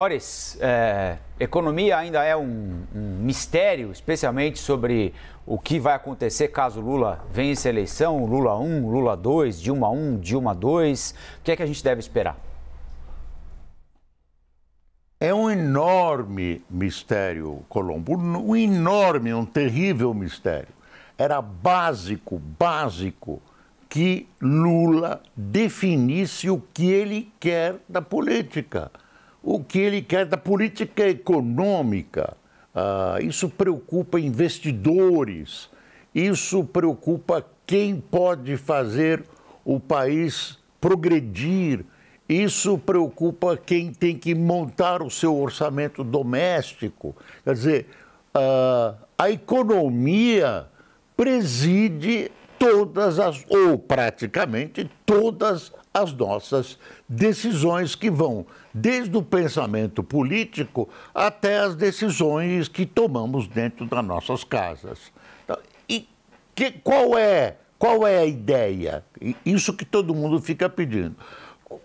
maiores, é, economia ainda é um, um, mistério, especialmente sobre o que vai acontecer caso Lula vença a eleição, Lula 1, Lula 2, Dilma 1, Dilma 2. O que é que a gente deve esperar? É um enorme mistério, Colombo, um enorme, um terrível mistério. Era básico, básico que Lula definisse o que ele quer da política o que ele quer da política econômica. Ah, isso preocupa investidores, isso preocupa quem pode fazer o país progredir, isso preocupa quem tem que montar o seu orçamento doméstico. Quer dizer, ah, a economia preside todas as, ou praticamente todas as nossas decisões que vão desde o pensamento político até as decisões que tomamos dentro das nossas casas. Então, e que, qual, é, qual é a ideia? Isso que todo mundo fica pedindo.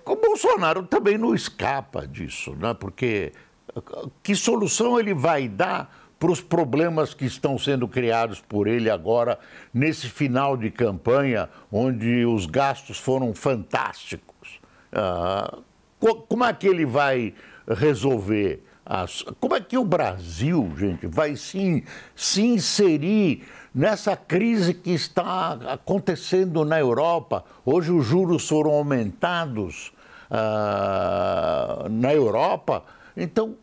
O Bolsonaro também não escapa disso, né? porque eh, que solução ele vai dar para os problemas que estão sendo criados por ele agora, nesse final de campanha, onde os gastos foram fantásticos. Ah, como é que ele vai resolver? As... Como é que o Brasil, gente, vai se, se inserir nessa crise que está acontecendo na Europa? Hoje os juros foram aumentados ah, na Europa. Então,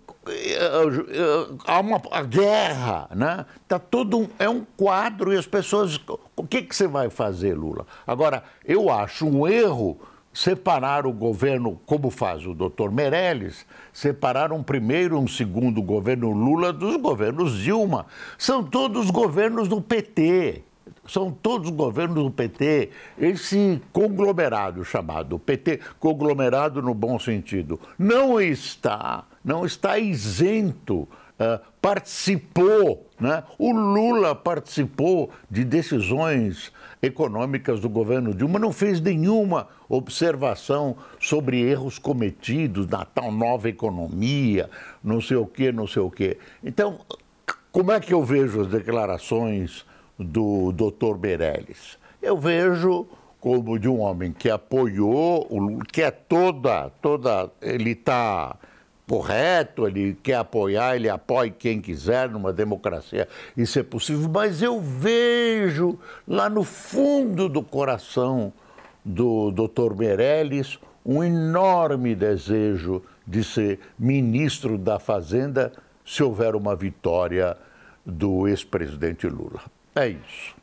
há uma a guerra, né? Tá todo um, é um quadro e as pessoas, o que que você vai fazer, Lula? Agora, eu acho um erro separar o governo, como faz o doutor Meirelles, separar um primeiro um segundo governo Lula dos governos Dilma. São todos governos do PT são todos governos do PT, esse conglomerado chamado PT, conglomerado no bom sentido, não está, não está isento, uh, participou, né? o Lula participou de decisões econômicas do governo Dilma, não fez nenhuma observação sobre erros cometidos na tal nova economia, não sei o quê, não sei o quê. Então, como é que eu vejo as declarações do Dr. Meirelles. Eu vejo como de um homem que apoiou, que é toda, toda, ele está correto, ele quer apoiar, ele apoia quem quiser numa democracia, isso é possível, mas eu vejo lá no fundo do coração do Dr. Meirelles um enorme desejo de ser ministro da Fazenda se houver uma vitória do ex-presidente Lula. É isso.